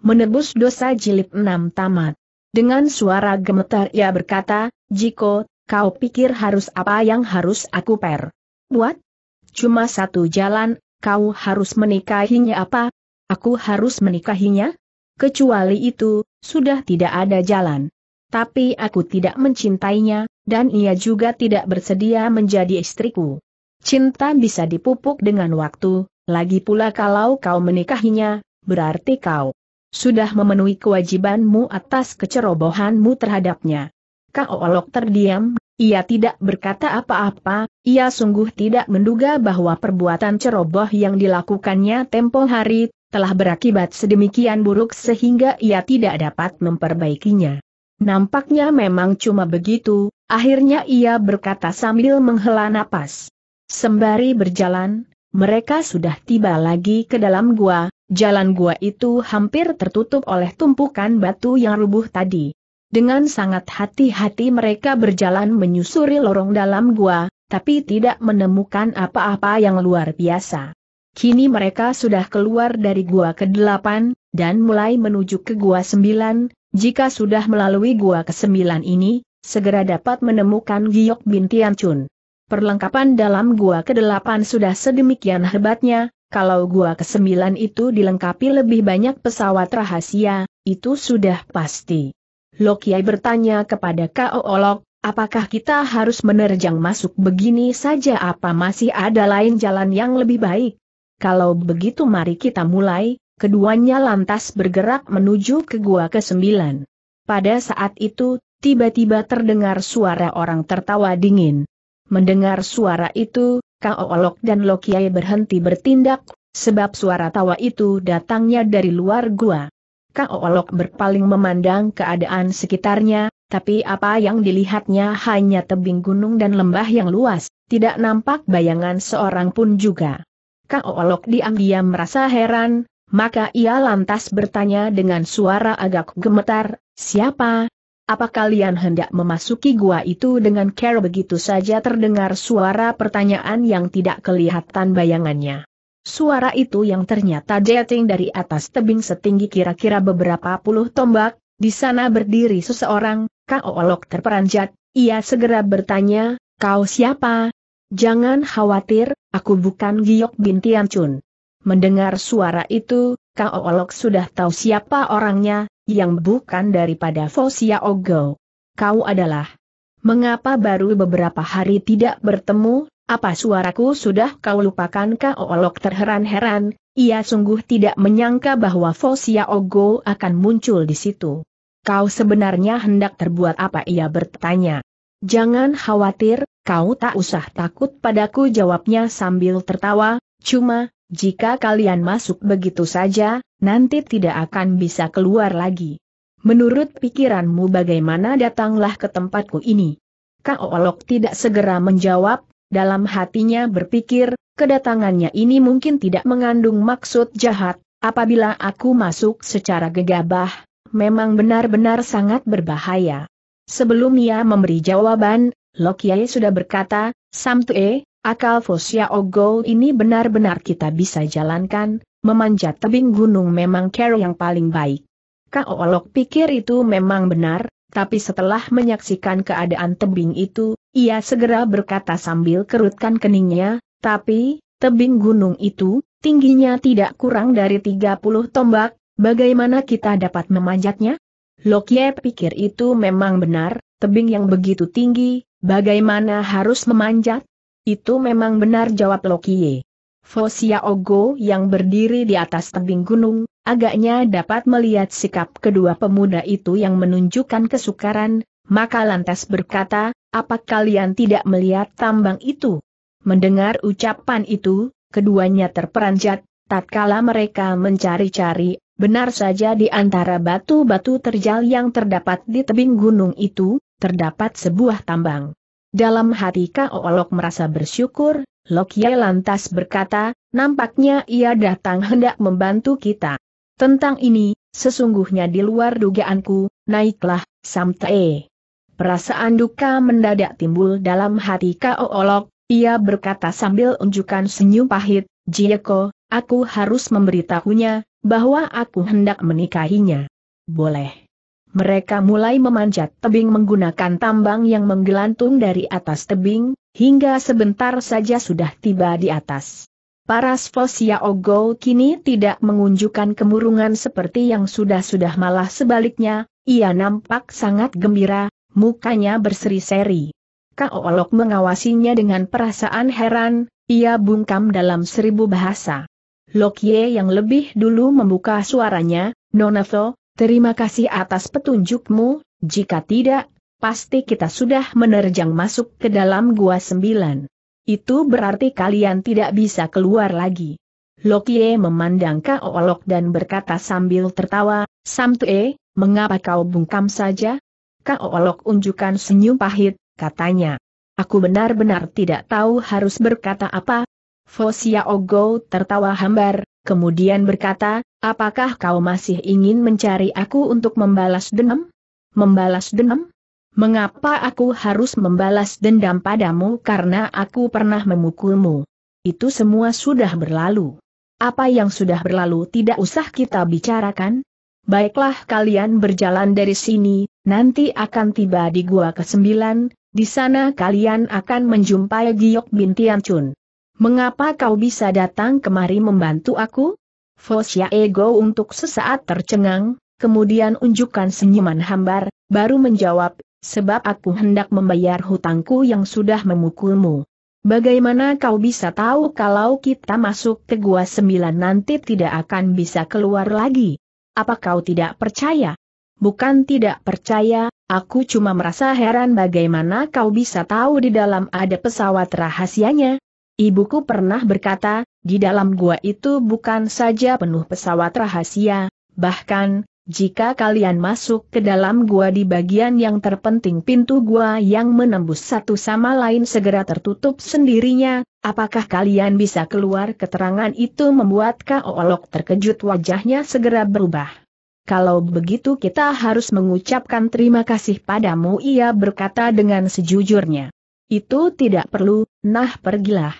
menebus dosa jilid enam tamat. Dengan suara gemetar ia berkata, Jiko, kau pikir harus apa yang harus aku per? Buat? Cuma satu jalan, kau harus menikahinya apa? Aku harus menikahinya? Kecuali itu, sudah tidak ada jalan. Tapi aku tidak mencintainya, dan ia juga tidak bersedia menjadi istriku. Cinta bisa dipupuk dengan waktu, lagi pula kalau kau menikahinya, berarti kau sudah memenuhi kewajibanmu atas kecerobohanmu terhadapnya. Kau Olok terdiam, ia tidak berkata apa-apa, ia sungguh tidak menduga bahwa perbuatan ceroboh yang dilakukannya tempo hari, telah berakibat sedemikian buruk sehingga ia tidak dapat memperbaikinya. Nampaknya memang cuma begitu, akhirnya ia berkata sambil menghela napas. Sembari berjalan, mereka sudah tiba lagi ke dalam gua, Jalan gua itu hampir tertutup oleh tumpukan batu yang rubuh tadi. Dengan sangat hati-hati mereka berjalan menyusuri lorong dalam gua, tapi tidak menemukan apa-apa yang luar biasa. Kini mereka sudah keluar dari gua ke-8, dan mulai menuju ke gua 9, jika sudah melalui gua ke-9 ini, segera dapat menemukan Giyok binti Tianchun. Perlengkapan dalam gua ke-8 sudah sedemikian hebatnya, kalau gua kesembilan itu dilengkapi lebih banyak pesawat rahasia, itu sudah pasti. Lokiai bertanya kepada Kao Olok, apakah kita harus menerjang masuk begini saja apa masih ada lain jalan yang lebih baik? Kalau begitu mari kita mulai, keduanya lantas bergerak menuju ke gua ke-9. Pada saat itu, tiba-tiba terdengar suara orang tertawa dingin. Mendengar suara itu, Kao Olok dan Lokiai berhenti bertindak, sebab suara tawa itu datangnya dari luar gua. Kao Olok berpaling memandang keadaan sekitarnya, tapi apa yang dilihatnya hanya tebing gunung dan lembah yang luas, tidak nampak bayangan seorang pun juga. Kao Olok diam-diam merasa heran, maka ia lantas bertanya dengan suara agak gemetar, siapa, apa kalian hendak memasuki gua itu dengan care begitu saja terdengar suara pertanyaan yang tidak kelihatan bayangannya. Suara itu yang ternyata dating dari atas tebing setinggi kira-kira beberapa puluh tombak, di sana berdiri seseorang, olok terperanjat, ia segera bertanya, kau siapa? Jangan khawatir, aku bukan Giok bin Tian Mendengar suara itu, Kaolok sudah tahu siapa orangnya, yang bukan daripada Fosia Ogo. Kau adalah. Mengapa baru beberapa hari tidak bertemu, apa suaraku sudah kau lupakan Kau Olok terheran-heran, ia sungguh tidak menyangka bahwa Fosia Ogo akan muncul di situ. Kau sebenarnya hendak terbuat apa ia bertanya. Jangan khawatir, kau tak usah takut padaku jawabnya sambil tertawa, cuma, jika kalian masuk begitu saja, nanti tidak akan bisa keluar lagi. Menurut pikiranmu bagaimana datanglah ke tempatku ini? Olok tidak segera menjawab, dalam hatinya berpikir, kedatangannya ini mungkin tidak mengandung maksud jahat, apabila aku masuk secara gegabah, memang benar-benar sangat berbahaya. Sebelum ia memberi jawaban, Lokiai sudah berkata, Samtue, Akal Fosia Ogol ini benar-benar kita bisa jalankan, memanjat tebing gunung memang care yang paling baik. Olok pikir itu memang benar, tapi setelah menyaksikan keadaan tebing itu, ia segera berkata sambil kerutkan keningnya, tapi, tebing gunung itu, tingginya tidak kurang dari 30 tombak, bagaimana kita dapat memanjatnya? Lokye pikir itu memang benar, tebing yang begitu tinggi, bagaimana harus memanjat? Itu memang benar jawab Lokie. Fosia Ogo yang berdiri di atas tebing gunung, agaknya dapat melihat sikap kedua pemuda itu yang menunjukkan kesukaran, maka lantas berkata, apa kalian tidak melihat tambang itu? Mendengar ucapan itu, keduanya terperanjat, tatkala mereka mencari-cari, benar saja di antara batu-batu terjal yang terdapat di tebing gunung itu, terdapat sebuah tambang. Dalam hati Kaolok merasa bersyukur, Lokia lantas berkata, nampaknya ia datang hendak membantu kita. Tentang ini, sesungguhnya di luar dugaanku, naiklah, Samtae. Perasaan duka mendadak timbul dalam hati Kaolok, ia berkata sambil unjukkan senyum pahit, Jieko, aku harus memberitahunya, bahwa aku hendak menikahinya. Boleh. Mereka mulai memanjat tebing menggunakan tambang yang menggelantung dari atas tebing, hingga sebentar saja sudah tiba di atas. Para Sfosia Ogo kini tidak mengunjukkan kemurungan seperti yang sudah-sudah malah sebaliknya, ia nampak sangat gembira, mukanya berseri-seri. Kak Olok mengawasinya dengan perasaan heran, ia bungkam dalam seribu bahasa. Lokye yang lebih dulu membuka suaranya, Nonato, Terima kasih atas petunjukmu, jika tidak, pasti kita sudah menerjang masuk ke dalam gua sembilan. Itu berarti kalian tidak bisa keluar lagi. Lokie memandang Kaolok dan berkata sambil tertawa, Samtue, mengapa kau bungkam saja? Kaolok unjukkan senyum pahit, katanya. Aku benar-benar tidak tahu harus berkata apa. Fosia Ogo tertawa hambar, kemudian berkata, Apakah kau masih ingin mencari aku untuk membalas dendam? Membalas dendam? Mengapa aku harus membalas dendam padamu karena aku pernah memukulmu? Itu semua sudah berlalu. Apa yang sudah berlalu tidak usah kita bicarakan. Baiklah kalian berjalan dari sini, nanti akan tiba di gua ke-9, di sana kalian akan menjumpai Giok binti Ancun. Mengapa kau bisa datang kemari membantu aku? Fosia Ego untuk sesaat tercengang, kemudian unjukkan senyuman hambar, baru menjawab, sebab aku hendak membayar hutangku yang sudah memukulmu. Bagaimana kau bisa tahu kalau kita masuk ke Gua Sembilan nanti tidak akan bisa keluar lagi? Apa kau tidak percaya? Bukan tidak percaya, aku cuma merasa heran bagaimana kau bisa tahu di dalam ada pesawat rahasianya. Ibuku pernah berkata, di dalam gua itu bukan saja penuh pesawat rahasia, bahkan, jika kalian masuk ke dalam gua di bagian yang terpenting pintu gua yang menembus satu sama lain segera tertutup sendirinya, apakah kalian bisa keluar keterangan itu membuat Kaolok terkejut wajahnya segera berubah. Kalau begitu kita harus mengucapkan terima kasih padamu ia berkata dengan sejujurnya. Itu tidak perlu, nah pergilah.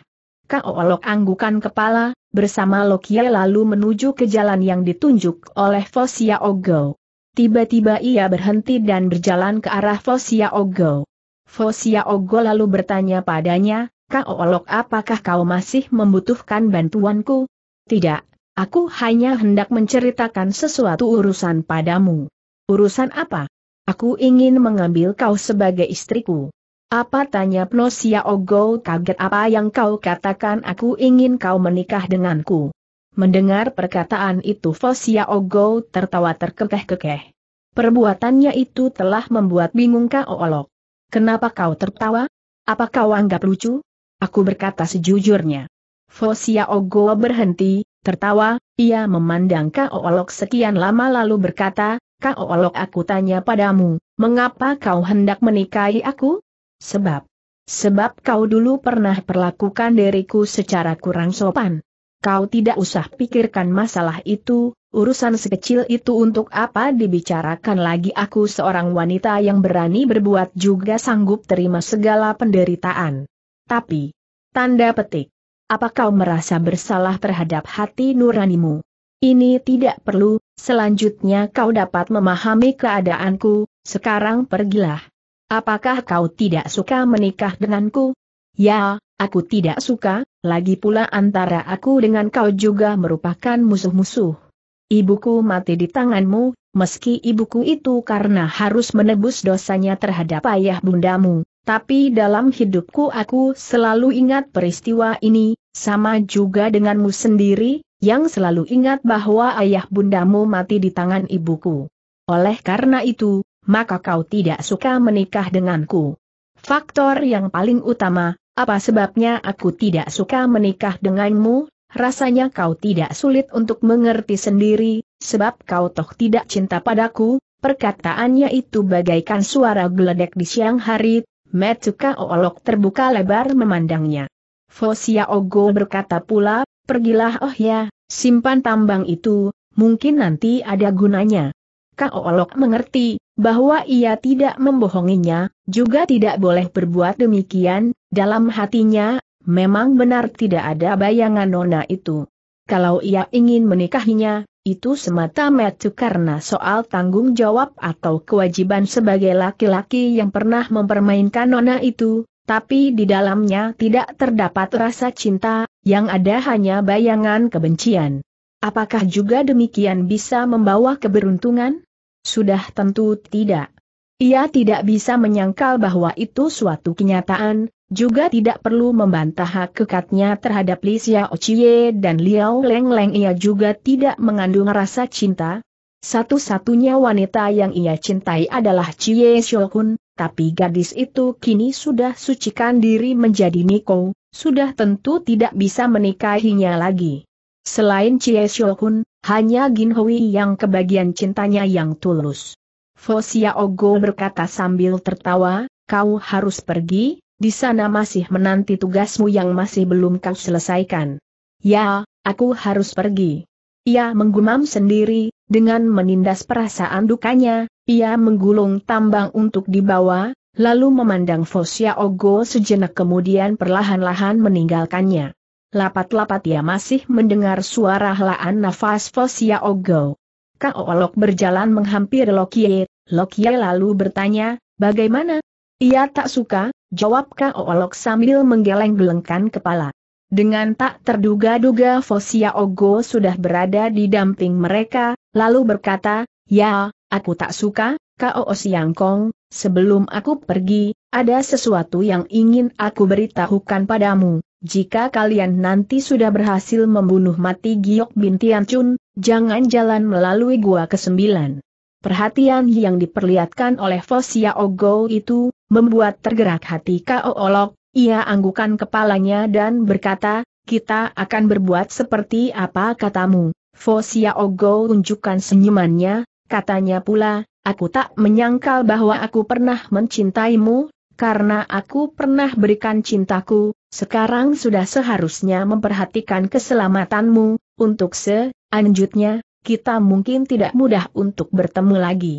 Kau Olok anggukan kepala, bersama Lokia lalu menuju ke jalan yang ditunjuk oleh Fosia Ogo. Tiba-tiba ia berhenti dan berjalan ke arah Fosia Ogo. Fosia Ogo lalu bertanya padanya, Kau Olok apakah kau masih membutuhkan bantuanku? Tidak, aku hanya hendak menceritakan sesuatu urusan padamu. Urusan apa? Aku ingin mengambil kau sebagai istriku. Apa tanya Pnosia Ogo kaget apa yang kau katakan aku ingin kau menikah denganku. Mendengar perkataan itu Fosia Ogo tertawa terkekeh-kekeh. Perbuatannya itu telah membuat bingung kau Olok. Kenapa kau tertawa? Apa kau anggap lucu? Aku berkata sejujurnya. Fosia Ogo berhenti, tertawa, ia memandang kau Olok sekian lama lalu berkata, kau Olok aku tanya padamu, mengapa kau hendak menikahi aku? Sebab, sebab kau dulu pernah perlakukan diriku secara kurang sopan. Kau tidak usah pikirkan masalah itu, urusan sekecil itu untuk apa dibicarakan lagi aku seorang wanita yang berani berbuat juga sanggup terima segala penderitaan. Tapi, tanda petik, apa kau merasa bersalah terhadap hati nuranimu? Ini tidak perlu, selanjutnya kau dapat memahami keadaanku, sekarang pergilah. Apakah kau tidak suka menikah denganku? Ya, aku tidak suka, lagi pula antara aku dengan kau juga merupakan musuh-musuh. Ibuku mati di tanganmu, meski ibuku itu karena harus menebus dosanya terhadap ayah bundamu, tapi dalam hidupku aku selalu ingat peristiwa ini, sama juga denganmu sendiri, yang selalu ingat bahwa ayah bundamu mati di tangan ibuku. Oleh karena itu, maka kau tidak suka menikah denganku. Faktor yang paling utama, apa sebabnya aku tidak suka menikah denganmu, rasanya kau tidak sulit untuk mengerti sendiri, sebab kau toh tidak cinta padaku, perkataannya itu bagaikan suara geledek di siang hari, Metsuka Oolok terbuka lebar memandangnya. Fosia Ogo berkata pula, pergilah oh ya, simpan tambang itu, mungkin nanti ada gunanya. Kao Lok mengerti bahwa ia tidak membohonginya, juga tidak boleh berbuat demikian, dalam hatinya, memang benar tidak ada bayangan Nona itu. Kalau ia ingin menikahinya, itu semata-mata karena soal tanggung jawab atau kewajiban sebagai laki-laki yang pernah mempermainkan Nona itu, tapi di dalamnya tidak terdapat rasa cinta, yang ada hanya bayangan kebencian. Apakah juga demikian bisa membawa keberuntungan? Sudah tentu tidak. Ia tidak bisa menyangkal bahwa itu suatu kenyataan, juga tidak perlu membantah hak kekatnya terhadap Li Chie dan Liao Leng Leng ia juga tidak mengandung rasa cinta. Satu-satunya wanita yang ia cintai adalah Chie Xiaohun, tapi gadis itu kini sudah sucikan diri menjadi Niko, sudah tentu tidak bisa menikahinya lagi. Selain Chie Xiaohun, hanya Gin Hui yang kebagian cintanya yang tulus. Fosia Ogo berkata sambil tertawa, kau harus pergi, di sana masih menanti tugasmu yang masih belum kau selesaikan. Ya, aku harus pergi. Ia menggumam sendiri, dengan menindas perasaan dukanya, ia menggulung tambang untuk dibawa, lalu memandang Fosia Ogo sejenak kemudian perlahan-lahan meninggalkannya. Lapat-lapat ia masih mendengar suara helaan nafas Fosia Ogo. Olok berjalan menghampiri Lokie, Lokie lalu bertanya, bagaimana? Ia tak suka, jawab Olok sambil menggeleng-gelengkan kepala. Dengan tak terduga-duga Fosia Ogo sudah berada di damping mereka, lalu berkata, Ya, aku tak suka, K.O. Kong. sebelum aku pergi, ada sesuatu yang ingin aku beritahukan padamu. Jika kalian nanti sudah berhasil membunuh mati Giok bin Chun, jangan jalan melalui gua ke-9. Perhatian yang diperlihatkan oleh Fosia Ogo itu, membuat tergerak hati Kao Olok, ia anggukan kepalanya dan berkata, kita akan berbuat seperti apa katamu. Fosia Ogo tunjukkan senyumannya, katanya pula, aku tak menyangkal bahwa aku pernah mencintaimu, karena aku pernah berikan cintaku, sekarang sudah seharusnya memperhatikan keselamatanmu, untuk selanjutnya, kita mungkin tidak mudah untuk bertemu lagi.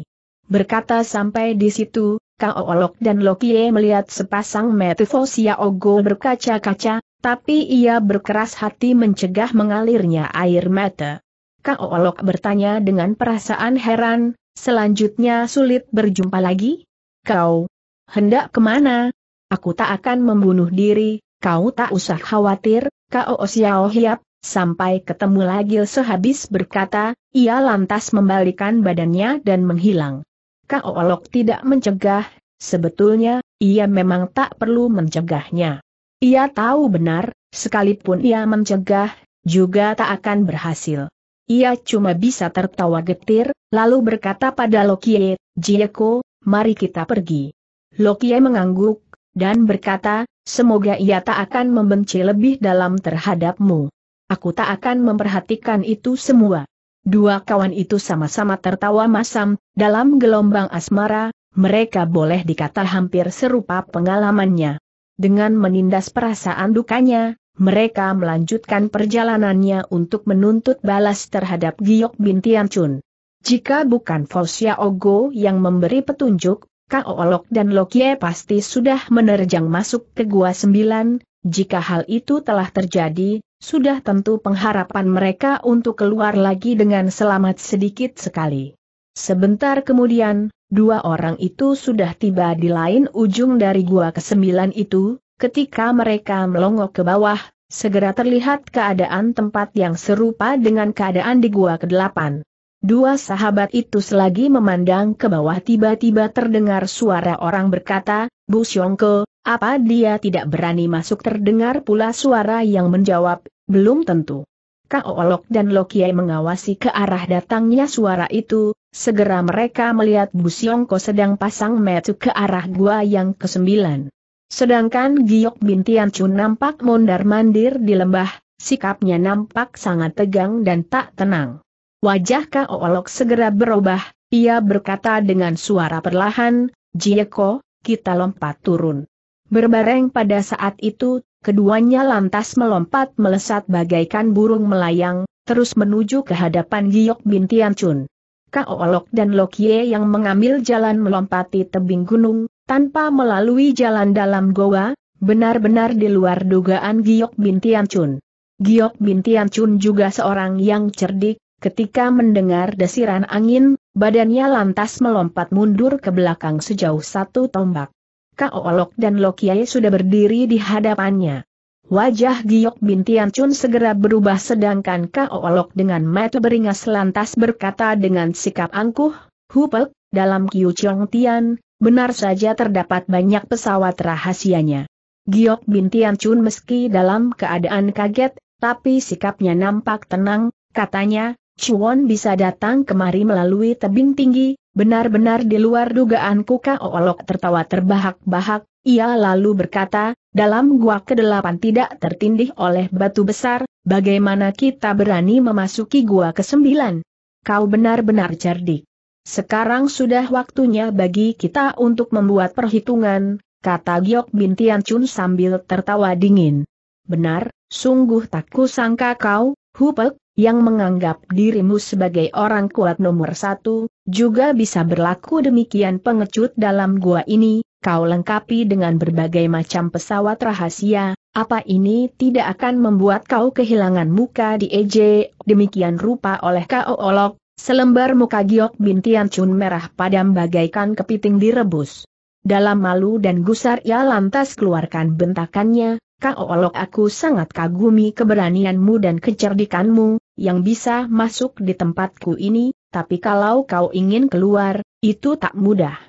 Berkata sampai di situ, Kaolok dan Lokie melihat sepasang Metifosia Ogo berkaca-kaca, tapi ia berkeras hati mencegah mengalirnya air mata. Kaolok bertanya dengan perasaan heran, selanjutnya sulit berjumpa lagi? Kau, hendak kemana? Aku tak akan membunuh diri, kau tak usah khawatir, kau Xiao Hiap, sampai ketemu lagi sehabis berkata, ia lantas membalikan badannya dan menghilang. Kau Olok tidak mencegah, sebetulnya, ia memang tak perlu mencegahnya. Ia tahu benar, sekalipun ia mencegah, juga tak akan berhasil. Ia cuma bisa tertawa getir, lalu berkata pada Lokie, Jieko, mari kita pergi. Lokie mengangguk, dan berkata, semoga ia tak akan membenci lebih dalam terhadapmu. Aku tak akan memperhatikan itu semua. Dua kawan itu sama-sama tertawa masam, dalam gelombang asmara, mereka boleh dikata hampir serupa pengalamannya. Dengan menindas perasaan dukanya, mereka melanjutkan perjalanannya untuk menuntut balas terhadap Giok binti Ancun. Jika bukan Fosya Ogo yang memberi petunjuk, Kao Olok dan Lokie pasti sudah menerjang masuk ke Gua Sembilan, jika hal itu telah terjadi, sudah tentu pengharapan mereka untuk keluar lagi dengan selamat sedikit sekali. Sebentar kemudian, dua orang itu sudah tiba di lain ujung dari Gua Kesembilan itu, ketika mereka melongok ke bawah, segera terlihat keadaan tempat yang serupa dengan keadaan di Gua Kedelapan. Dua sahabat itu selagi memandang ke bawah tiba-tiba terdengar suara orang berkata, Bu Xiongke, apa dia tidak berani masuk terdengar pula suara yang menjawab, belum tentu. Kao Olok dan Lokiai mengawasi ke arah datangnya suara itu, segera mereka melihat Bu Xiongke sedang pasang metu ke arah gua yang kesembilan. Sedangkan Giok bin Tiancu nampak mondar-mandir di lembah, sikapnya nampak sangat tegang dan tak tenang. Wajah Olok segera berubah, ia berkata dengan suara perlahan, Jieko, kita lompat turun. Berbareng pada saat itu, keduanya lantas melompat melesat bagaikan burung melayang, terus menuju ke hadapan Giok bin Tianchun. Olok dan Lokie yang mengambil jalan melompati tebing gunung, tanpa melalui jalan dalam goa, benar-benar di luar dugaan Giok bin Tianchun. Giok bin Tianchun juga seorang yang cerdik, Ketika mendengar desiran angin, badannya lantas melompat mundur ke belakang sejauh satu tombak. Kao Olok dan Lokiai sudah berdiri di hadapannya. Wajah Giok bin Chun segera berubah sedangkan Kao Olok dengan mata beringas lantas berkata dengan sikap angkuh, Hupek, dalam Kiu Chong Tian, benar saja terdapat banyak pesawat rahasianya. Giok bin Chun meski dalam keadaan kaget, tapi sikapnya nampak tenang, katanya, Chuan bisa datang kemari melalui tebing tinggi, benar-benar di luar dugaanku Olok tertawa terbahak-bahak, ia lalu berkata, dalam gua kedelapan tidak tertindih oleh batu besar, bagaimana kita berani memasuki gua ke sembilan? Kau benar-benar cerdik. Sekarang sudah waktunya bagi kita untuk membuat perhitungan, kata Giok Bin Tian Chun sambil tertawa dingin. Benar, sungguh tak kusangka kau, Hupek, yang menganggap dirimu sebagai orang kuat nomor satu, juga bisa berlaku demikian pengecut dalam gua ini, kau lengkapi dengan berbagai macam pesawat rahasia, apa ini tidak akan membuat kau kehilangan muka di EJ, demikian rupa oleh kau olok, selembar muka giok bintian cun merah padam bagaikan kepiting direbus. Dalam malu dan gusar ia lantas keluarkan bentakannya, Kau Olok aku sangat kagumi keberanianmu dan kecerdikanmu, yang bisa masuk di tempatku ini, tapi kalau kau ingin keluar, itu tak mudah.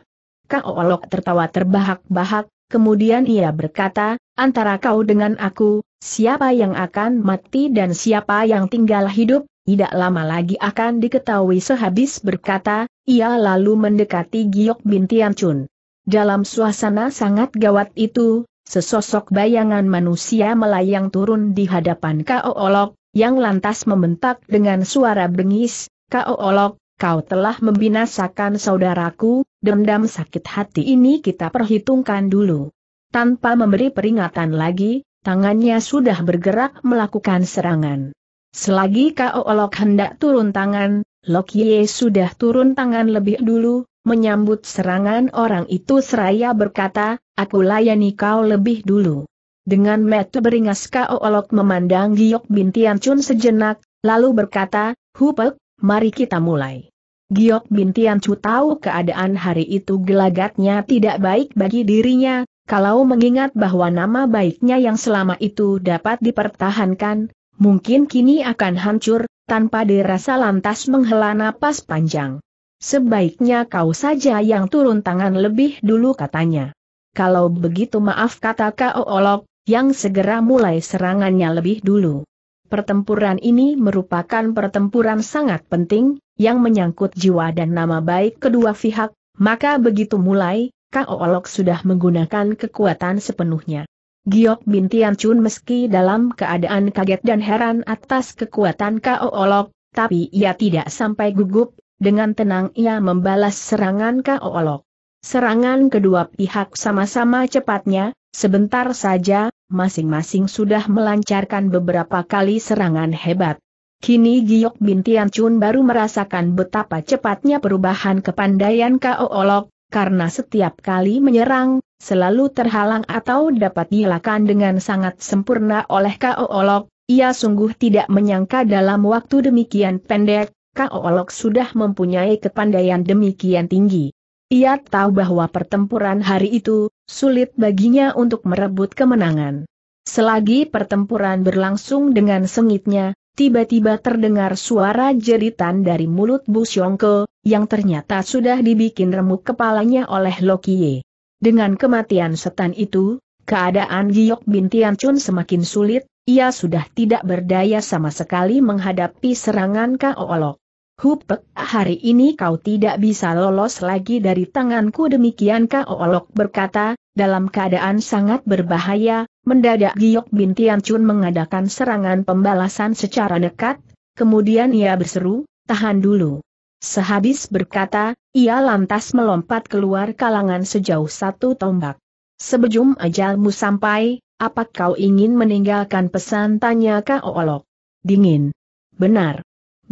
Kau Olok tertawa terbahak-bahak, kemudian ia berkata, antara kau dengan aku, siapa yang akan mati dan siapa yang tinggal hidup, tidak lama lagi akan diketahui sehabis berkata, ia lalu mendekati Giok binti Ancun. Dalam suasana sangat gawat itu, sesosok bayangan manusia melayang turun di hadapan Kao Olok, yang lantas membentak dengan suara bengis, kau olok, kau telah membinasakan saudaraku, dendam sakit hati ini kita perhitungkan dulu. Tanpa memberi peringatan lagi, tangannya sudah bergerak melakukan serangan. Selagi Kau Olok hendak turun tangan, Lok sudah turun tangan lebih dulu, menyambut serangan orang itu seraya berkata, aku layani kau lebih dulu. Dengan metu beringas Kao Olok memandang Giok Bintian Chun sejenak, lalu berkata, Hupek, mari kita mulai. Giok Bintian Tian Chu tahu keadaan hari itu gelagatnya tidak baik bagi dirinya, kalau mengingat bahwa nama baiknya yang selama itu dapat dipertahankan, mungkin kini akan hancur, tanpa dirasa lantas menghela napas panjang. Sebaiknya kau saja yang turun tangan lebih dulu katanya. Kalau begitu maaf kata Kao Olok, yang segera mulai serangannya lebih dulu. Pertempuran ini merupakan pertempuran sangat penting, yang menyangkut jiwa dan nama baik kedua pihak, maka begitu mulai, Kang Olok sudah menggunakan kekuatan sepenuhnya. Giok bin Chun meski dalam keadaan kaget dan heran atas kekuatan Kao Olok, tapi ia tidak sampai gugup, dengan tenang ia membalas serangan Kao Olok. Serangan kedua pihak sama-sama cepatnya, sebentar saja, masing-masing sudah melancarkan beberapa kali serangan hebat. Kini Giok bin Chun baru merasakan betapa cepatnya perubahan kepandaian Kao Olok, karena setiap kali menyerang, selalu terhalang atau dapat dilakukan dengan sangat sempurna oleh Kao Olok, ia sungguh tidak menyangka dalam waktu demikian pendek, Kao Olok sudah mempunyai kepandaian demikian tinggi. Ia tahu bahwa pertempuran hari itu, sulit baginya untuk merebut kemenangan. Selagi pertempuran berlangsung dengan sengitnya, tiba-tiba terdengar suara jeritan dari mulut Bu Xiongke, yang ternyata sudah dibikin remuk kepalanya oleh Lokie. Dengan kematian setan itu, keadaan Giyok bin Chun semakin sulit, ia sudah tidak berdaya sama sekali menghadapi serangan Kaolok. Hupek, hari ini kau tidak bisa lolos lagi dari tanganku demikian Olok berkata, dalam keadaan sangat berbahaya, mendadak Giok bin Chun mengadakan serangan pembalasan secara dekat, kemudian ia berseru, tahan dulu. Sehabis berkata, ia lantas melompat keluar kalangan sejauh satu tombak. Sebelum ajalmu sampai, apa kau ingin meninggalkan pesan tanya Olok? Dingin. Benar.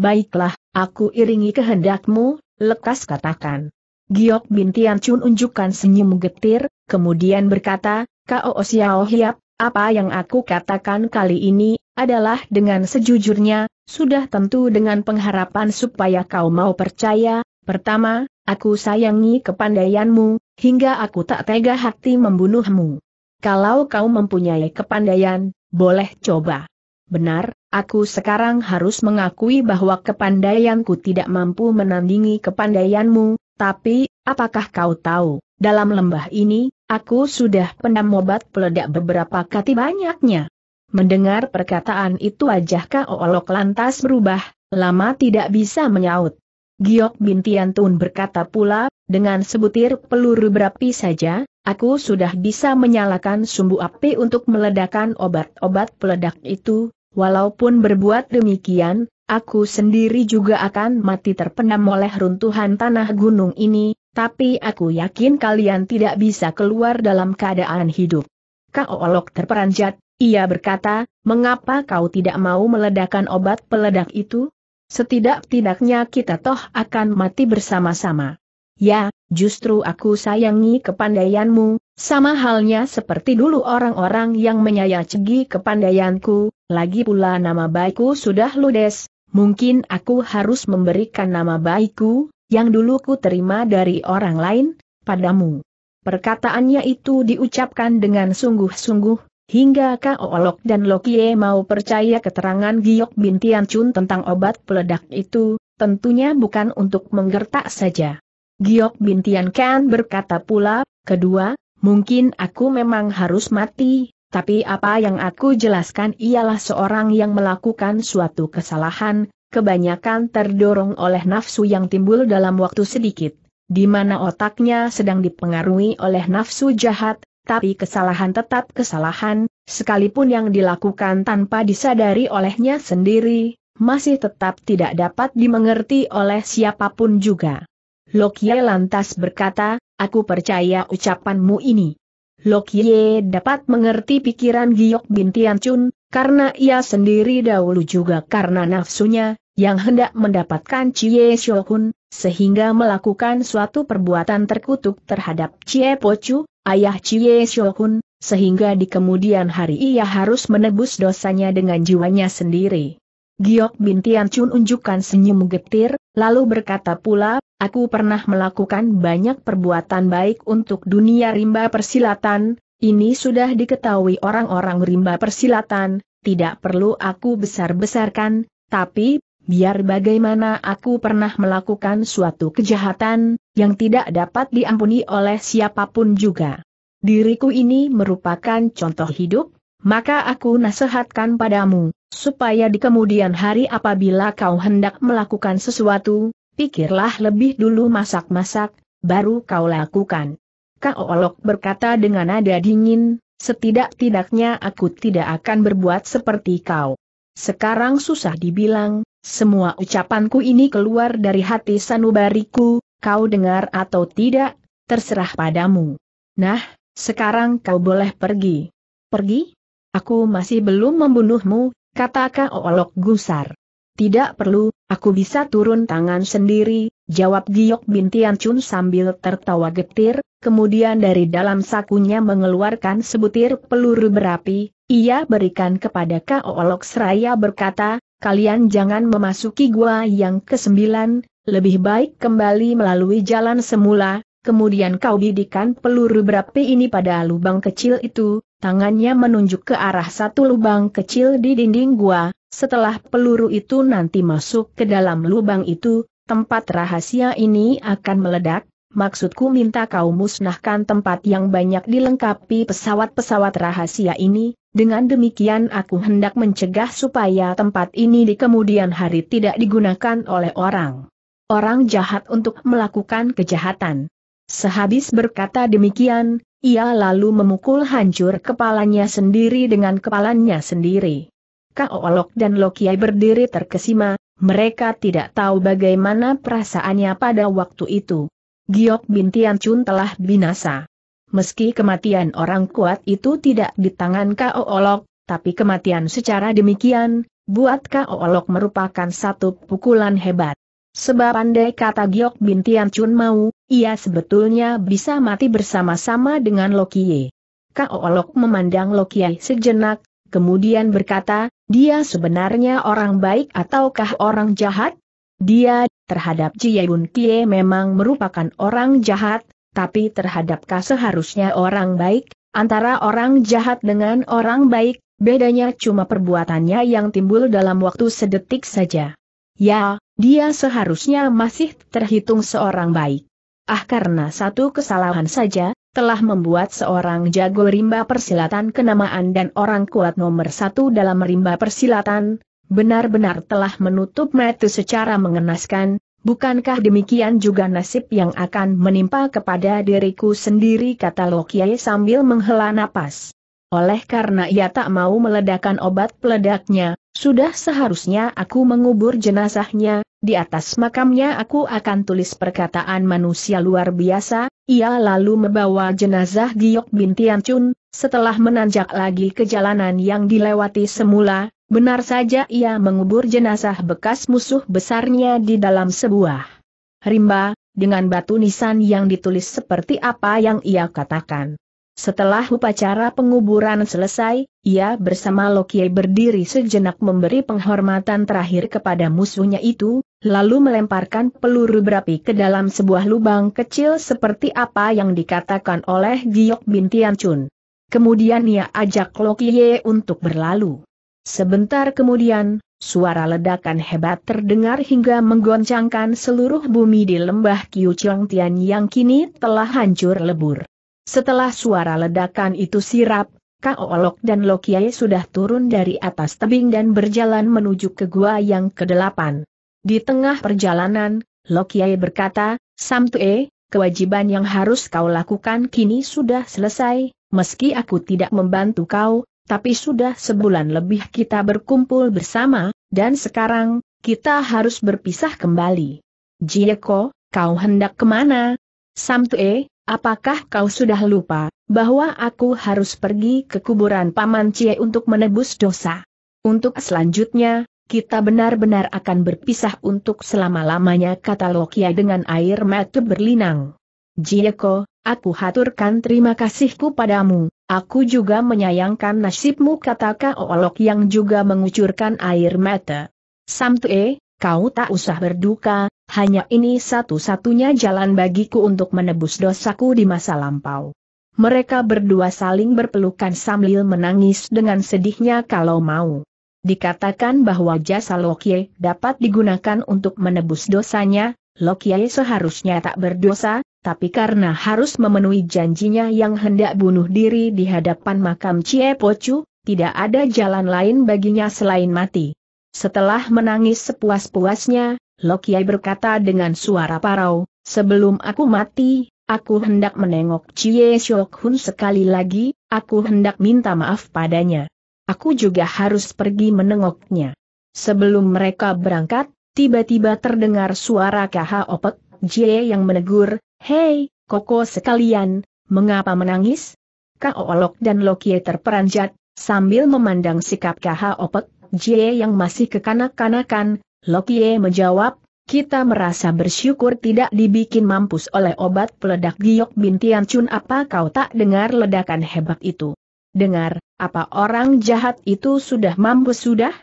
Baiklah, Aku iringi kehendakmu, lekas katakan. Giok bin Tian Chun unjukkan senyum getir, kemudian berkata, Kao Xiao Hiap, apa yang aku katakan kali ini, adalah dengan sejujurnya, sudah tentu dengan pengharapan supaya kau mau percaya, pertama, aku sayangi kepandaianmu, hingga aku tak tega hati membunuhmu. Kalau kau mempunyai kepandaian, boleh coba. Benar, Aku sekarang harus mengakui bahwa kepandaianku tidak mampu menandingi kepandaianmu, tapi, apakah kau tahu, dalam lembah ini, aku sudah pendam obat peledak beberapa kali banyaknya. Mendengar perkataan itu wajah olok lantas berubah, lama tidak bisa menyaut. Giok Bintian Tun berkata pula, dengan sebutir peluru berapi saja, aku sudah bisa menyalakan sumbu api untuk meledakkan obat-obat peledak itu, Walaupun berbuat demikian, aku sendiri juga akan mati terpendam oleh runtuhan tanah gunung ini, tapi aku yakin kalian tidak bisa keluar dalam keadaan hidup. Kau Olok terperanjat, ia berkata, mengapa kau tidak mau meledakkan obat peledak itu? Setidak-tidaknya kita toh akan mati bersama-sama. Ya, justru aku sayangi kepandaianmu, sama halnya seperti dulu orang-orang yang cegi kepandaianku, lagi pula nama baikku sudah ludes, mungkin aku harus memberikan nama baikku, yang dulu ku terima dari orang lain, padamu. Perkataannya itu diucapkan dengan sungguh-sungguh, hingga Kao Olok dan Lokie mau percaya keterangan Giok bintian Chun tentang obat peledak itu, tentunya bukan untuk menggertak saja. Giok bintian Tian Kan berkata pula, kedua, Mungkin aku memang harus mati, tapi apa yang aku jelaskan ialah seorang yang melakukan suatu kesalahan, kebanyakan terdorong oleh nafsu yang timbul dalam waktu sedikit, di mana otaknya sedang dipengaruhi oleh nafsu jahat, tapi kesalahan tetap kesalahan, sekalipun yang dilakukan tanpa disadari olehnya sendiri, masih tetap tidak dapat dimengerti oleh siapapun juga. Lokye lantas berkata, Aku percaya ucapanmu ini. Lok Ye dapat mengerti pikiran Giok bin Chun, karena ia sendiri dahulu juga karena nafsunya, yang hendak mendapatkan Chie Shohun, sehingga melakukan suatu perbuatan terkutuk terhadap Chie Pochu, ayah Chie Shohun, sehingga di kemudian hari ia harus menebus dosanya dengan jiwanya sendiri. Giok Bin Tian Chun unjukkan senyum getir, lalu berkata pula, aku pernah melakukan banyak perbuatan baik untuk dunia rimba persilatan, ini sudah diketahui orang-orang rimba persilatan, tidak perlu aku besar-besarkan, tapi, biar bagaimana aku pernah melakukan suatu kejahatan, yang tidak dapat diampuni oleh siapapun juga. Diriku ini merupakan contoh hidup, maka aku nasihatkan padamu, supaya di kemudian hari apabila kau hendak melakukan sesuatu, pikirlah lebih dulu masak-masak, baru kau lakukan. Kau Olok berkata dengan nada dingin, setidak-tidaknya aku tidak akan berbuat seperti kau. Sekarang susah dibilang, semua ucapanku ini keluar dari hati sanubariku, kau dengar atau tidak, terserah padamu. Nah, sekarang kau boleh pergi. Pergi? Aku masih belum membunuhmu, kata Kaolok gusar. Tidak perlu, aku bisa turun tangan sendiri, jawab Giok bintian Chun sambil tertawa getir, kemudian dari dalam sakunya mengeluarkan sebutir peluru berapi, ia berikan kepada Kaolok seraya berkata, kalian jangan memasuki gua yang kesembilan, lebih baik kembali melalui jalan semula, kemudian kau bidikan peluru berapi ini pada lubang kecil itu, tangannya menunjuk ke arah satu lubang kecil di dinding gua, setelah peluru itu nanti masuk ke dalam lubang itu, tempat rahasia ini akan meledak, maksudku minta kau musnahkan tempat yang banyak dilengkapi pesawat-pesawat rahasia ini, dengan demikian aku hendak mencegah supaya tempat ini di kemudian hari tidak digunakan oleh orang. Orang jahat untuk melakukan kejahatan. Sehabis berkata demikian, ia lalu memukul hancur kepalanya sendiri dengan kepalanya sendiri. Kaolok dan Lokiai berdiri terkesima, mereka tidak tahu bagaimana perasaannya pada waktu itu. Giok bin Chun telah binasa. Meski kematian orang kuat itu tidak di tangan Kaolok, tapi kematian secara demikian, buat Kaolok merupakan satu pukulan hebat. Sebab andai kata Giok bintian Chun mau, ia sebetulnya bisa mati bersama-sama dengan Lokie. Olok memandang Lokie sejenak, kemudian berkata, dia sebenarnya orang baik ataukah orang jahat? Dia, terhadap Jiyun Kie memang merupakan orang jahat, tapi terhadap seharusnya orang baik, antara orang jahat dengan orang baik, bedanya cuma perbuatannya yang timbul dalam waktu sedetik saja. Ya, dia seharusnya masih terhitung seorang baik. Ah karena satu kesalahan saja, telah membuat seorang jago rimba persilatan kenamaan dan orang kuat nomor satu dalam rimba persilatan, benar-benar telah menutup metu secara mengenaskan, bukankah demikian juga nasib yang akan menimpa kepada diriku sendiri kata Lokiai sambil menghela napas. Oleh karena ia tak mau meledakan obat peledaknya, sudah seharusnya aku mengubur jenazahnya, di atas makamnya aku akan tulis perkataan manusia luar biasa, ia lalu membawa jenazah Giok bin Chun, setelah menanjak lagi ke jalanan yang dilewati semula, benar saja ia mengubur jenazah bekas musuh besarnya di dalam sebuah rimba, dengan batu nisan yang ditulis seperti apa yang ia katakan. Setelah upacara penguburan selesai, ia bersama Lokie berdiri sejenak memberi penghormatan terakhir kepada musuhnya itu, lalu melemparkan peluru berapi ke dalam sebuah lubang kecil seperti apa yang dikatakan oleh Giok Bin Chun. Kemudian ia ajak Lokiye untuk berlalu. Sebentar kemudian, suara ledakan hebat terdengar hingga menggoncangkan seluruh bumi di lembah Kiuchong Tian yang kini telah hancur lebur. Setelah suara ledakan itu sirap, Olok dan Lokiai sudah turun dari atas tebing dan berjalan menuju ke gua yang kedelapan. Di tengah perjalanan, Lokiai berkata, Samtue, kewajiban yang harus kau lakukan kini sudah selesai, meski aku tidak membantu kau, tapi sudah sebulan lebih kita berkumpul bersama, dan sekarang, kita harus berpisah kembali. Jieko, kau hendak kemana? Samtue, apakah kau sudah lupa, bahwa aku harus pergi ke kuburan Paman Cie untuk menebus dosa? Untuk selanjutnya, kita benar-benar akan berpisah untuk selama-lamanya kata Lokia dengan air mata berlinang. Jieko, aku haturkan terima kasihku padamu, aku juga menyayangkan nasibmu kata Kaolok yang juga mengucurkan air mata. Samtue, kau tak usah berduka, hanya ini satu-satunya jalan bagiku untuk menebus dosaku di masa lampau. Mereka berdua saling berpelukan sambil menangis dengan sedihnya kalau mau. Dikatakan bahwa jasa Lokye dapat digunakan untuk menebus dosanya, Lokye seharusnya tak berdosa, tapi karena harus memenuhi janjinya yang hendak bunuh diri di hadapan makam Cie Pocu, tidak ada jalan lain baginya selain mati. Setelah menangis sepuas-puasnya, Lokye berkata dengan suara parau, sebelum aku mati, aku hendak menengok Cie Shokhun sekali lagi, aku hendak minta maaf padanya aku juga harus pergi menengoknya. Sebelum mereka berangkat, tiba-tiba terdengar suara KH Opek, J yang menegur, Hei, koko sekalian, mengapa menangis? Olok dan Lokie terperanjat, sambil memandang sikap KH Opek, J yang masih kekanak-kanakan, Lokie menjawab, kita merasa bersyukur tidak dibikin mampus oleh obat peledak giok bintian cun apa kau tak dengar ledakan hebat itu. Dengar, apa orang jahat itu sudah mampu sudah?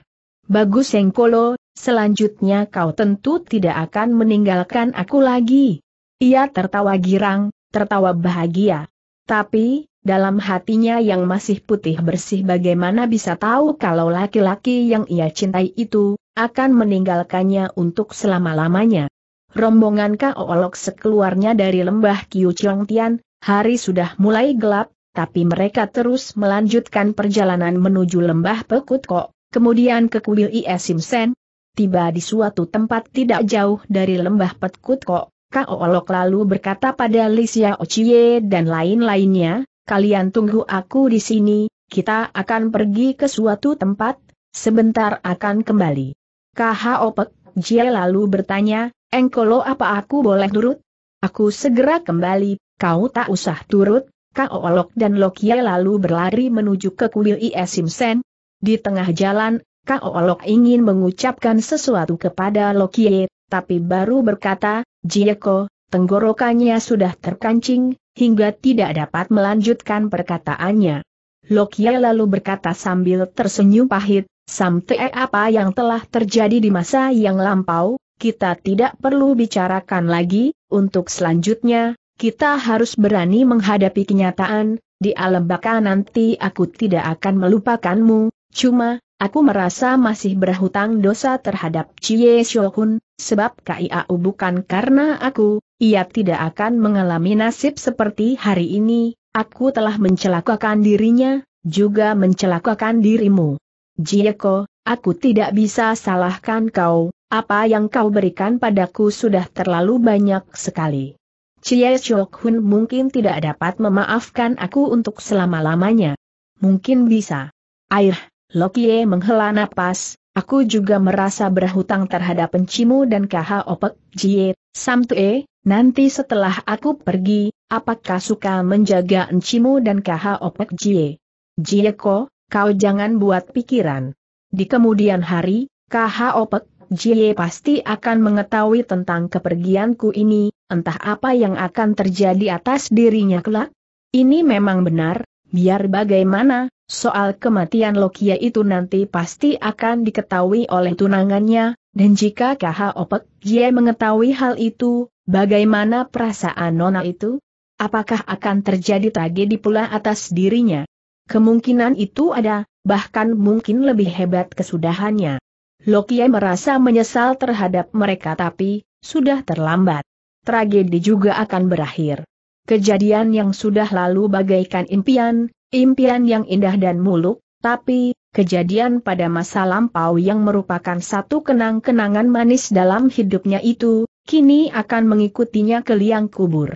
Bagus engkolo, selanjutnya kau tentu tidak akan meninggalkan aku lagi. Ia tertawa girang, tertawa bahagia. Tapi, dalam hatinya yang masih putih bersih bagaimana bisa tahu kalau laki-laki yang ia cintai itu, akan meninggalkannya untuk selama-lamanya. Rombongan Kaolok sekeluarnya dari lembah Kiu Tian, hari sudah mulai gelap, tapi mereka terus melanjutkan perjalanan menuju lembah pekutko. kemudian ke kuil Iesimsen. Tiba di suatu tempat tidak jauh dari lembah pekutko, Kok, Olok lalu berkata pada Lisia Ochie dan lain-lainnya, kalian tunggu aku di sini, kita akan pergi ke suatu tempat, sebentar akan kembali. KHO Pek Jie lalu bertanya, Engkolo apa aku boleh turut? Aku segera kembali, kau tak usah turut, Kaolok dan Lokia lalu berlari menuju ke kuil Iesim Sen. Di tengah jalan, Kaolok ingin mengucapkan sesuatu kepada Lokie, tapi baru berkata, Jieko, tenggorokannya sudah terkancing, hingga tidak dapat melanjutkan perkataannya. Lokie lalu berkata sambil tersenyum pahit, Samte apa yang telah terjadi di masa yang lampau, kita tidak perlu bicarakan lagi, untuk selanjutnya, kita harus berani menghadapi kenyataan, di alam baka nanti aku tidak akan melupakanmu, cuma, aku merasa masih berhutang dosa terhadap Chie Shokun, sebab KIAU bukan karena aku, ia tidak akan mengalami nasib seperti hari ini, aku telah mencelakakan dirinya, juga mencelakakan dirimu. Jieko, aku tidak bisa salahkan kau, apa yang kau berikan padaku sudah terlalu banyak sekali. Chie Chok Hun mungkin tidak dapat memaafkan aku untuk selama-lamanya. Mungkin bisa. Air, Lokie menghela napas, aku juga merasa berhutang terhadap pencimu dan KH Opek Jie, Samtue, nanti setelah aku pergi, apakah suka menjaga encimu dan KH Opek Jie? Jie Ko, kau jangan buat pikiran. Di kemudian hari, KH Opek Jie pasti akan mengetahui tentang kepergianku ini, entah apa yang akan terjadi atas dirinya kelak. Ini memang benar, biar bagaimana, soal kematian Lokia itu nanti pasti akan diketahui oleh tunangannya, dan jika KH Opek Jie mengetahui hal itu, bagaimana perasaan Nona itu? Apakah akan terjadi tragedi pula atas dirinya? Kemungkinan itu ada, bahkan mungkin lebih hebat kesudahannya. Lokie merasa menyesal terhadap mereka tapi, sudah terlambat. Tragedi juga akan berakhir. Kejadian yang sudah lalu bagaikan impian, impian yang indah dan muluk, tapi, kejadian pada masa lampau yang merupakan satu kenang-kenangan manis dalam hidupnya itu, kini akan mengikutinya ke liang kubur.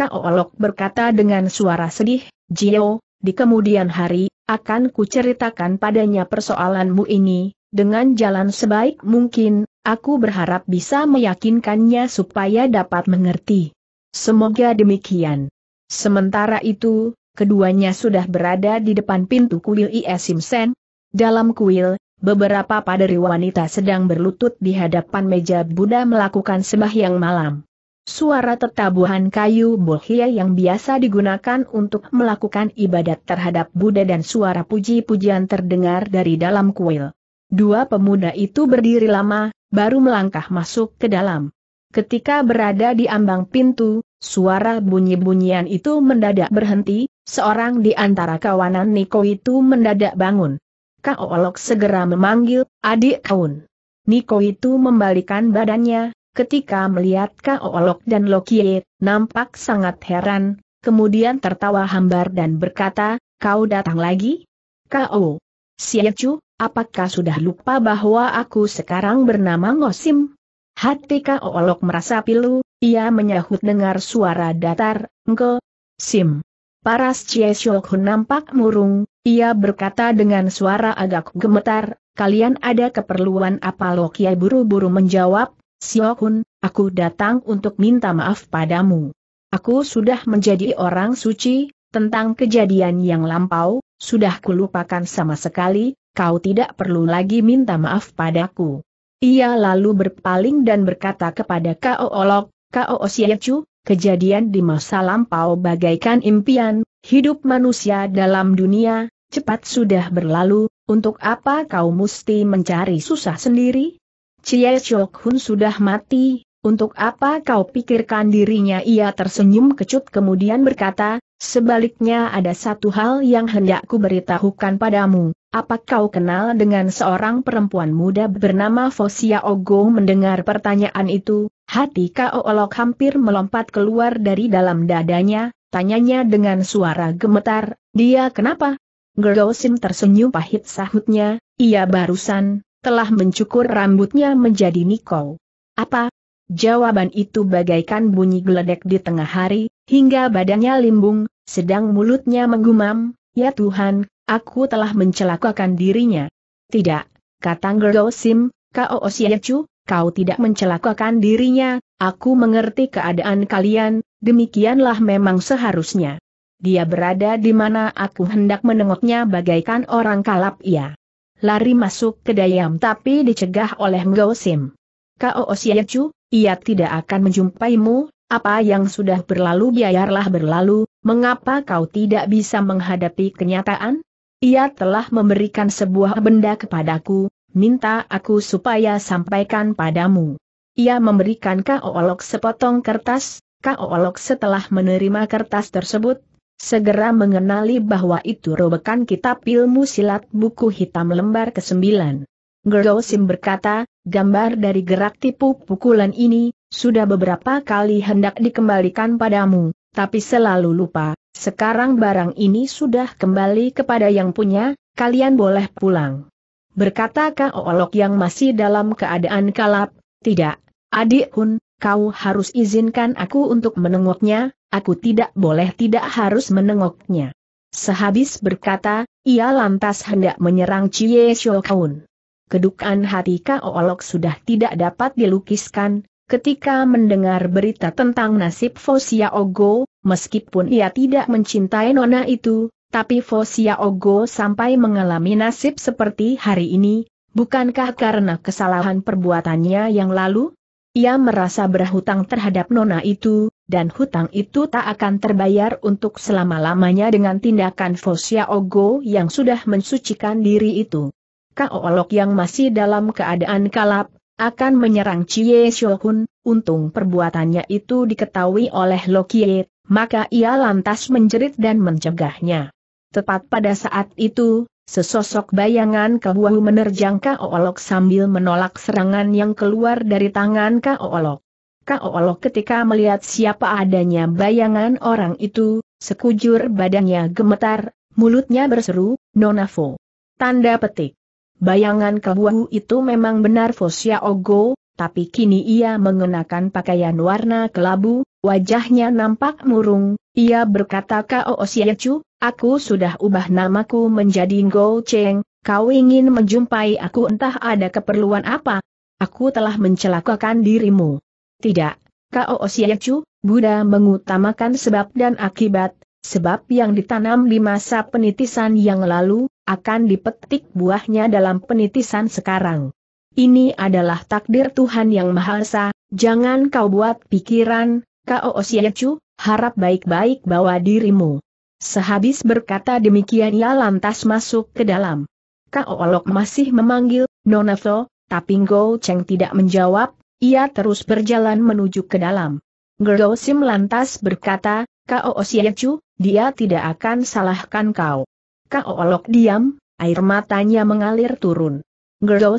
Olok berkata dengan suara sedih, Jio, di kemudian hari, akan kuceritakan padanya persoalanmu ini, dengan jalan sebaik mungkin, aku berharap bisa meyakinkannya supaya dapat mengerti. Semoga demikian. Sementara itu, keduanya sudah berada di depan pintu kuil I.S. Dalam kuil, beberapa paderi wanita sedang berlutut di hadapan meja Buddha melakukan sembahyang malam. Suara tertabuhan kayu bohia yang biasa digunakan untuk melakukan ibadat terhadap Buddha dan suara puji-pujian terdengar dari dalam kuil. Dua pemuda itu berdiri lama, baru melangkah masuk ke dalam. Ketika berada di ambang pintu, suara bunyi-bunyian itu mendadak berhenti, seorang di antara kawanan Niko itu mendadak bangun. Kak Olok segera memanggil, adik kaun. Niko itu membalikan badannya, ketika melihat Kak Olok dan Lokie, nampak sangat heran, kemudian tertawa hambar dan berkata, kau datang lagi? siap Siacu, apakah sudah lupa bahwa aku sekarang bernama Ngosim? Hati Olok merasa pilu, ia menyahut dengar suara datar, Ngo, Sim. Paras Chie Hun nampak murung, ia berkata dengan suara agak gemetar, kalian ada keperluan apa Lokia buru-buru menjawab, Siokhun, aku datang untuk minta maaf padamu. Aku sudah menjadi orang suci, tentang kejadian yang lampau, sudah kulupakan sama sekali, kau tidak perlu lagi minta maaf padaku. Ia lalu berpaling dan berkata kepada Kao Olok, Kao Osiecu, kejadian di masa lampau bagaikan impian, hidup manusia dalam dunia, cepat sudah berlalu, untuk apa kau mesti mencari susah sendiri? Chie Chok Hun sudah mati, untuk apa kau pikirkan dirinya ia tersenyum kecut kemudian berkata, sebaliknya ada satu hal yang hendakku beritahukan padamu. Apa kau kenal dengan seorang perempuan muda bernama Fosia Ogong mendengar pertanyaan itu, hati Kao Olok hampir melompat keluar dari dalam dadanya, tanyanya dengan suara gemetar, dia kenapa? Gergosim tersenyum pahit sahutnya, ia barusan, telah mencukur rambutnya menjadi nikau. Apa? Jawaban itu bagaikan bunyi geledek di tengah hari, hingga badannya limbung, sedang mulutnya menggumam, ya Tuhan, aku telah mencelakakan dirinya. Tidak, kata Gergo Sim, Kao Osiechu, kau tidak mencelakakan dirinya, aku mengerti keadaan kalian, demikianlah memang seharusnya. Dia berada di mana aku hendak menengoknya bagaikan orang kalap ia. Lari masuk ke dayam tapi dicegah oleh Ngo Sim. Kao Osiechu, ia tidak akan menjumpaimu, apa yang sudah berlalu biarlah berlalu, mengapa kau tidak bisa menghadapi kenyataan? Ia telah memberikan sebuah benda kepadaku, minta aku supaya sampaikan padamu. Ia memberikan Kaolok sepotong kertas, Kaolok setelah menerima kertas tersebut, segera mengenali bahwa itu robekan kitab ilmu silat buku hitam lembar ke-9. Sim berkata, gambar dari gerak tipu pukulan ini, sudah beberapa kali hendak dikembalikan padamu, tapi selalu lupa, sekarang barang ini sudah kembali kepada yang punya, kalian boleh pulang. Berkata Kaolok yang masih dalam keadaan kalap, tidak, adik Hun, kau harus izinkan aku untuk menengoknya, aku tidak boleh tidak harus menengoknya. Sehabis berkata, ia lantas hendak menyerang Cie Shoukaun. Kedukaan hati Kaolok sudah tidak dapat dilukiskan, ketika mendengar berita tentang nasib Fosia Ogo, Meskipun ia tidak mencintai nona itu, tapi Fosia Ogo sampai mengalami nasib seperti hari ini, bukankah karena kesalahan perbuatannya yang lalu? Ia merasa berhutang terhadap nona itu, dan hutang itu tak akan terbayar untuk selama-lamanya dengan tindakan Fosia Ogo yang sudah mensucikan diri itu. Kaolok yang masih dalam keadaan kalap, akan menyerang Chie Shohun, untung perbuatannya itu diketahui oleh Lokiet, maka ia lantas menjerit dan mencegahnya. Tepat pada saat itu, sesosok bayangan kebuah menerjang Kaolok sambil menolak serangan yang keluar dari tangan Kaolok. Kaolok ketika melihat siapa adanya bayangan orang itu, sekujur badannya gemetar, mulutnya berseru, Nonafo. Tanda petik. Bayangan kebuah itu memang benar Fosia Ogo, tapi kini ia mengenakan pakaian warna kelabu, Wajahnya nampak murung, ia berkata Kao Xiechu, aku sudah ubah namaku menjadi Ngo Cheng, kau ingin menjumpai aku entah ada keperluan apa? Aku telah mencelakakan dirimu. Tidak, Kao Xiechu, Buddha mengutamakan sebab dan akibat, sebab yang ditanam di masa penitisan yang lalu, akan dipetik buahnya dalam penitisan sekarang. Ini adalah takdir Tuhan yang Maha Esa, jangan kau buat pikiran, Kao Osiacu, harap baik-baik bawa dirimu. Sehabis berkata demikian ia lantas masuk ke dalam. Kao Olok masih memanggil, Nonato, tapi Ngo Cheng tidak menjawab, ia terus berjalan menuju ke dalam. Ngo Sim lantas berkata, Kao Osiacu, dia tidak akan salahkan kau. Kao Olok diam, air matanya mengalir turun.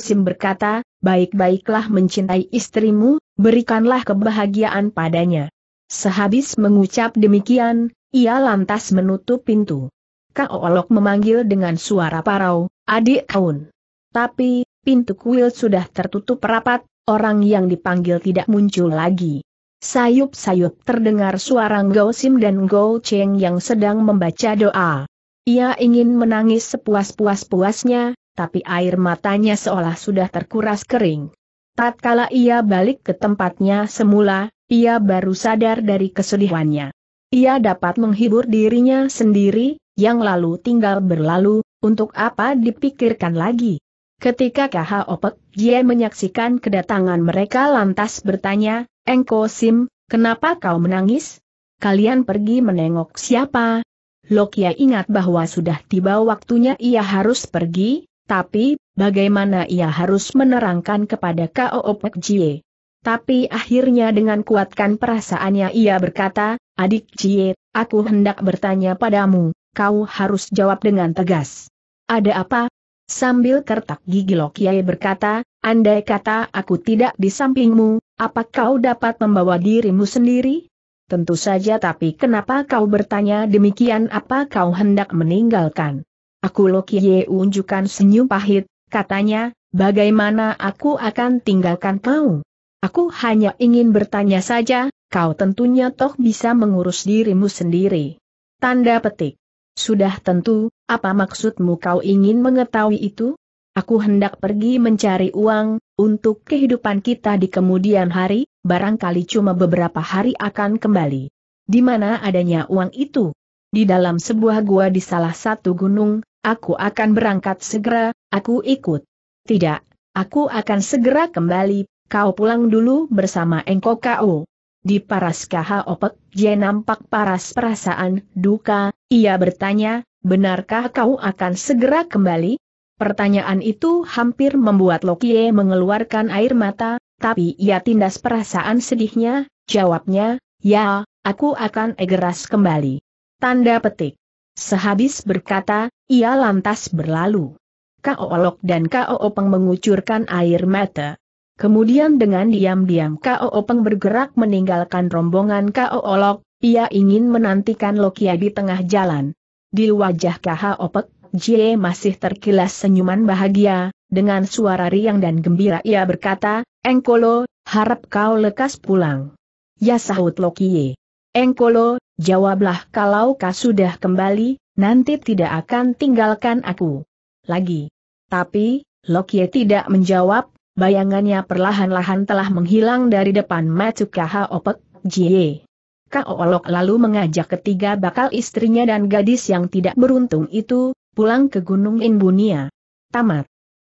Sim berkata, baik-baiklah mencintai istrimu, berikanlah kebahagiaan padanya. Sehabis mengucap demikian, ia lantas menutup pintu. Olok memanggil dengan suara parau, adik kaun. Tapi, pintu kuil sudah tertutup rapat, orang yang dipanggil tidak muncul lagi. Sayup-sayup terdengar suara Ngo Sim dan Ngo Cheng yang sedang membaca doa. Ia ingin menangis sepuas-puas-puasnya, tapi air matanya seolah sudah terkuras kering. Tatkala ia balik ke tempatnya semula, ia baru sadar dari kesedihannya. Ia dapat menghibur dirinya sendiri, yang lalu tinggal berlalu, untuk apa dipikirkan lagi. Ketika KH Opek, Ye menyaksikan kedatangan mereka lantas bertanya, Engko Sim, kenapa kau menangis? Kalian pergi menengok siapa? Lokia ingat bahwa sudah tiba waktunya ia harus pergi, tapi, bagaimana ia harus menerangkan kepada K.O.O. Opek Jie? Tapi akhirnya dengan kuatkan perasaannya ia berkata, Adik Jie, aku hendak bertanya padamu, kau harus jawab dengan tegas. Ada apa? Sambil kertak gigi Lokiai berkata, andai kata aku tidak di sampingmu, apa kau dapat membawa dirimu sendiri? Tentu saja tapi kenapa kau bertanya demikian apa kau hendak meninggalkan? Aku Loki Ye unjukkan senyum pahit, katanya, bagaimana aku akan tinggalkan kau? Aku hanya ingin bertanya saja, kau tentunya toh bisa mengurus dirimu sendiri. Tanda petik. Sudah tentu, apa maksudmu kau ingin mengetahui itu? Aku hendak pergi mencari uang, untuk kehidupan kita di kemudian hari, barangkali cuma beberapa hari akan kembali. Di mana adanya uang itu? Di dalam sebuah gua di salah satu gunung, Aku akan berangkat segera, aku ikut. Tidak, aku akan segera kembali, kau pulang dulu bersama Engkau. Kau. Di paras kaha opek, dia nampak paras perasaan duka, ia bertanya, benarkah kau akan segera kembali? Pertanyaan itu hampir membuat Lokie mengeluarkan air mata, tapi ia tindas perasaan sedihnya, jawabnya, ya, aku akan egeras kembali. Tanda petik. Sehabis berkata, ia lantas berlalu. Kao Olok dan Kao Openg mengucurkan air mata. Kemudian dengan diam-diam Kao Openg bergerak meninggalkan rombongan Kao Olok, ia ingin menantikan Lokia di tengah jalan. Di wajah Kao Opek, Jie masih terkilas senyuman bahagia, dengan suara riang dan gembira ia berkata, Engkolo, harap kau lekas pulang. Ya sahut Lokie. Engkolo, jawablah kalau kau sudah kembali, nanti tidak akan tinggalkan aku lagi. Tapi, Lokye tidak menjawab, bayangannya perlahan-lahan telah menghilang dari depan Matsukaha Opek, Jie. Kaolok lalu mengajak ketiga bakal istrinya dan gadis yang tidak beruntung itu, pulang ke Gunung Inbunia. Tamat.